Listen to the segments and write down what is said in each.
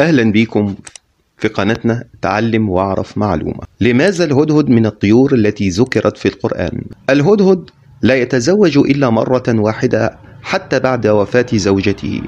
أهلا بيكم في قناتنا تعلم واعرف معلومة لماذا الهدهد من الطيور التي ذكرت في القرآن؟ الهدهد لا يتزوج إلا مرة واحدة حتى بعد وفاة زوجته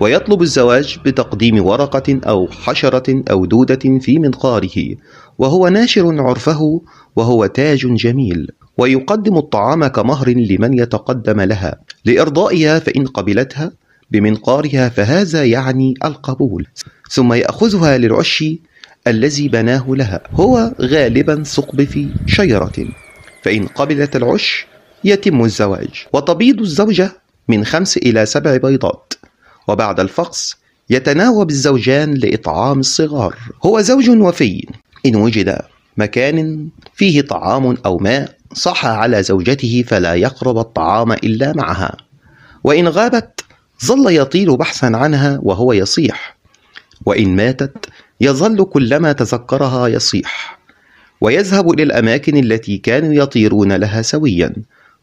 ويطلب الزواج بتقديم ورقة أو حشرة أو دودة في منقاره وهو ناشر عرفه وهو تاج جميل ويقدم الطعام كمهر لمن يتقدم لها لإرضائها فإن قبلتها بمنقارها فهذا يعني القبول ثم يأخذها للعش الذي بناه لها هو غالبا ثقب في شجرة فإن قبلت العش يتم الزواج وتبيض الزوجة من خمس إلى سبع بيضات وبعد الفقس يتناوب الزوجان لإطعام الصغار هو زوج وفي إن وجد مكان فيه طعام أو ماء صح على زوجته فلا يقرب الطعام إلا معها وإن غابت ظل يطيل بحثا عنها وهو يصيح وان ماتت يظل كلما تذكرها يصيح ويذهب الى الاماكن التي كانوا يطيرون لها سويا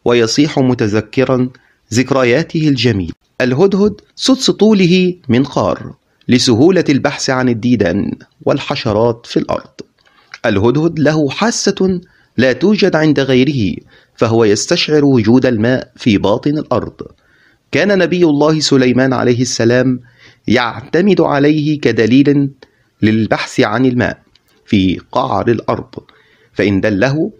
ويصيح متذكرا ذكرياته الجميل الهدهد سدس طوله منقار لسهوله البحث عن الديدان والحشرات في الارض الهدهد له حاسه لا توجد عند غيره فهو يستشعر وجود الماء في باطن الارض كان نبي الله سليمان عليه السلام يعتمد عليه كدليل للبحث عن الماء في قعر الأرض فإن دله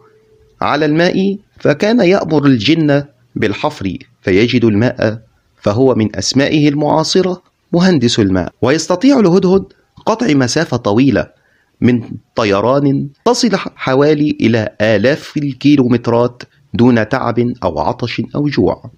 على الماء فكان يأمر الجن بالحفر فيجد الماء فهو من أسمائه المعاصرة مهندس الماء ويستطيع الهدهد قطع مسافة طويلة من طيران تصل حوالي إلى آلاف الكيلومترات دون تعب أو عطش أو جوع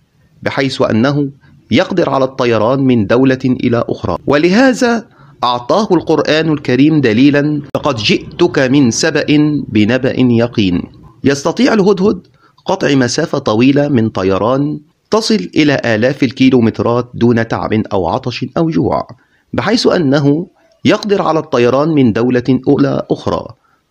بحيث أنه يقدر على الطيران من دولة إلى أخرى ولهذا أعطاه القرآن الكريم دليلا لقد جئتك من سبأ بنبأ يقين يستطيع الهدهد قطع مسافة طويلة من طيران تصل إلى آلاف الكيلومترات دون تعب أو عطش أو جوع بحيث أنه يقدر على الطيران من دولة إلى أخرى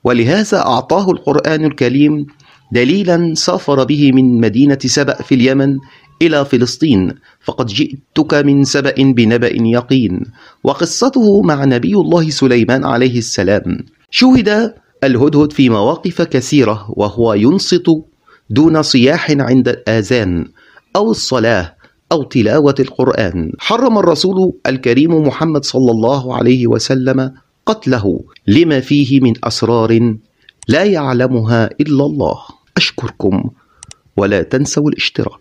ولهذا أعطاه القرآن الكريم دليلا سافر به من مدينة سبأ في اليمن إلى فلسطين فقد جئتك من سبأ بنبأ يقين وقصته مع نبي الله سليمان عليه السلام شهد الهدهد في مواقف كثيرة وهو ينصت دون صياح عند الآذان أو الصلاة أو تلاوة القرآن حرم الرسول الكريم محمد صلى الله عليه وسلم قتله لما فيه من أسرار لا يعلمها إلا الله أشكركم ولا تنسوا الاشتراك